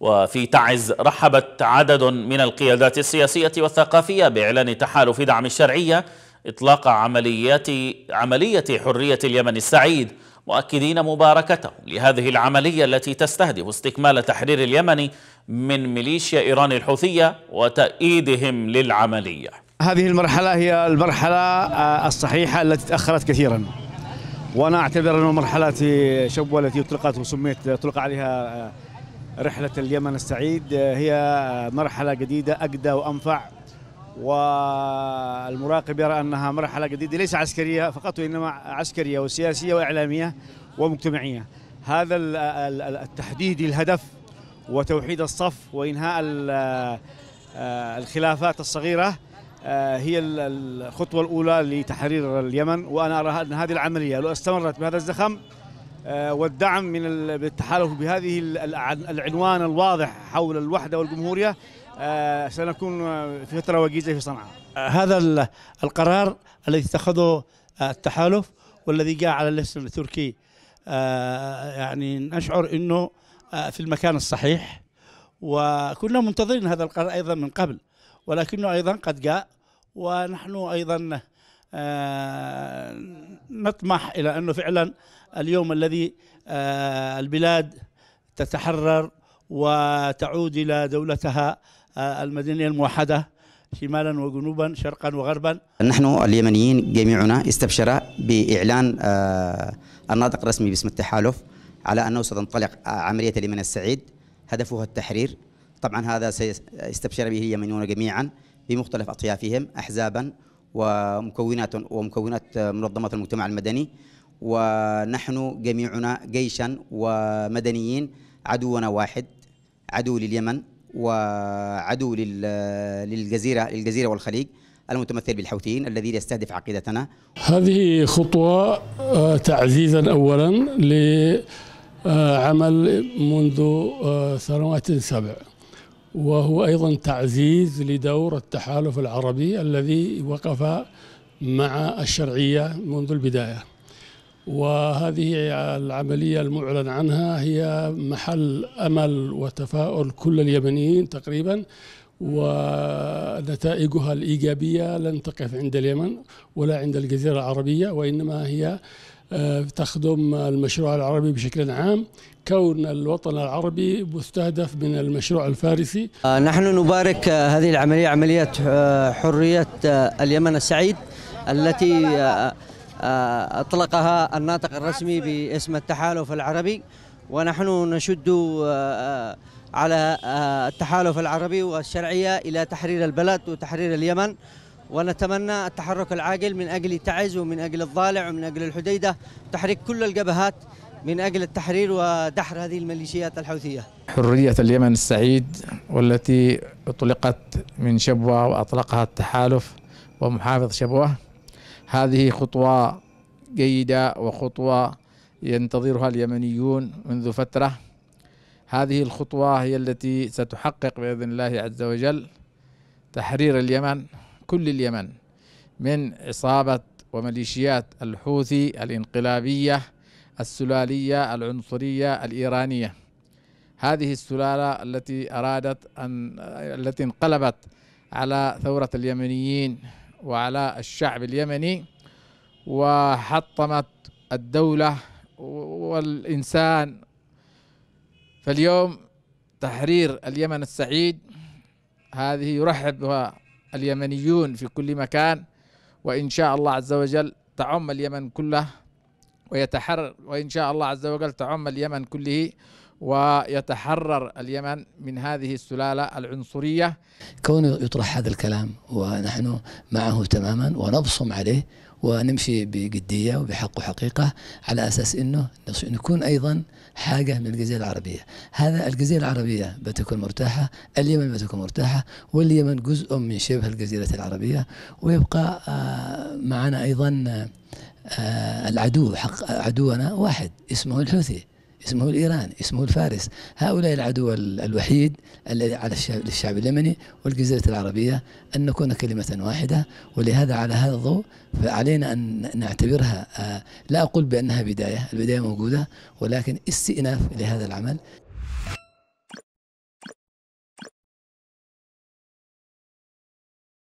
وفي تعز رحبت عدد من القيادات السياسية والثقافية بإعلان تحالف دعم الشرعية إطلاق عمليات عملية حرية اليمن السعيد مؤكدين مباركته لهذه العملية التي تستهدف استكمال تحرير اليمن من ميليشيا إيران الحوثية وتأييدهم للعملية هذه المرحلة هي المرحلة آه، الصحيحة التي تأخرت كثيرا وأنا أعتبر أنه مرحلة شبوة التي أطلقت وسميت أطلق عليها آه، رحلة اليمن السعيد هي مرحلة جديدة أجدى وأنفع والمراقب يرى أنها مرحلة جديدة ليس عسكرية فقط وإنما عسكرية وسياسية وإعلامية ومجتمعية هذا التحديد الهدف وتوحيد الصف وإنهاء آه، الخلافات الصغيرة آه، هي الخطوة الأولى لتحرير اليمن وأنا أرى أن هذه العملية لو استمرت بهذا الزخم آه، والدعم من التحالف بهذه العنوان الواضح حول الوحدة والجمهورية آه، سنكون آه، في فترة وجيزة في صنعاء هذا القرار الذي اتخذه التحالف والذي جاء على الاسم التركي يعني نشعر أنه في المكان الصحيح وكنا منتظرين هذا القرار أيضا من قبل ولكنه أيضا قد جاء ونحن أيضا نطمح إلى أنه فعلا اليوم الذي آه، البلاد تتحرر وتعود إلى دولتها آه، المدنية الموحدة شمالا وجنوبا شرقا وغربا نحن اليمنيين جميعنا استبشر بإعلان آه، الناطق الرسمي باسم التحالف على أنه ستنطلق عملية اليمن السعيد هدفها التحرير طبعا هذا سيستبشر به اليمنيون جميعا بمختلف أطيافهم أحزابا ومكونات ومكونات منظمات المجتمع المدني ونحن جميعنا جيشا ومدنيين عدونا واحد عدو لليمن وعدو للجزيرة الجزيرة والخليج المتمثل بالحوثيين الذي يستهدف عقيدتنا هذه خطوة آه، تعزيزا أولا لعمل منذ آه، سنوات سبع وهو أيضا تعزيز لدور التحالف العربي الذي وقف مع الشرعية منذ البداية وهذه العملية المعلن عنها هي محل أمل وتفاؤل كل اليمنيين تقريبا ونتائجها الإيجابية لن تقف عند اليمن ولا عند الجزيرة العربية وإنما هي آه، تخدم المشروع العربي بشكل عام كون الوطن العربي مستهدف من المشروع الفارسي آه، نحن نبارك آه، هذه العملية عملية حرية اليمن السعيد التي آه، أطلقها الناطق الرسمي باسم التحالف العربي ونحن نشد آه، آه، على التحالف العربي والشرعية إلى تحرير البلد وتحرير اليمن ونتمنى التحرك العاجل من أجل تعز ومن أجل الضالع ومن أجل الحديدة تحريك كل الجبهات من أجل التحرير ودحر هذه الميليشيات الحوثية حرية اليمن السعيد والتي أطلقت من شبوة وأطلقها التحالف ومحافظ شبوة هذه خطوة جيدة وخطوة ينتظرها اليمنيون منذ فترة هذه الخطوة هي التي ستحقق بإذن الله عز وجل تحرير اليمن كل اليمن من عصابة وميليشيات الحوثي الانقلابية السلالية العنصرية الإيرانية هذه السلالة التي أرادت أن التي انقلبت على ثورة اليمنيين وعلى الشعب اليمني وحطمت الدولة والإنسان فاليوم تحرير اليمن السعيد هذه يرحب بها اليمنيون في كل مكان وإن شاء الله عز وجل تعم اليمن كله ويتحرر وإن شاء الله عز وجل تعم اليمن كله ويتحرر اليمن من هذه السلالة العنصرية كونه يطرح هذا الكلام ونحن معه تماما ونبصم عليه ونمشي بجدية وبحق وحقيقة على أساس أنه نكون أيضا حاجة من الجزيرة العربية هذا الجزيرة العربية بتكون مرتاحة اليمن بتكون مرتاحة واليمن جزء من شبه الجزيرة العربية ويبقى آه، معنا أيضا آه، العدو حق عدونا واحد اسمه الحوثي اسمه الإيران اسمه الفارس هؤلاء العدو الوحيد الذي على الشعب الشعب اليمني والجزيرة العربية أن نكون كلمة واحدة ولهذا على هذا الضوء فعلينا أن نعتبرها آه، لا أقول بأنها بداية البداية موجودة ولكن استئناف لهذا العمل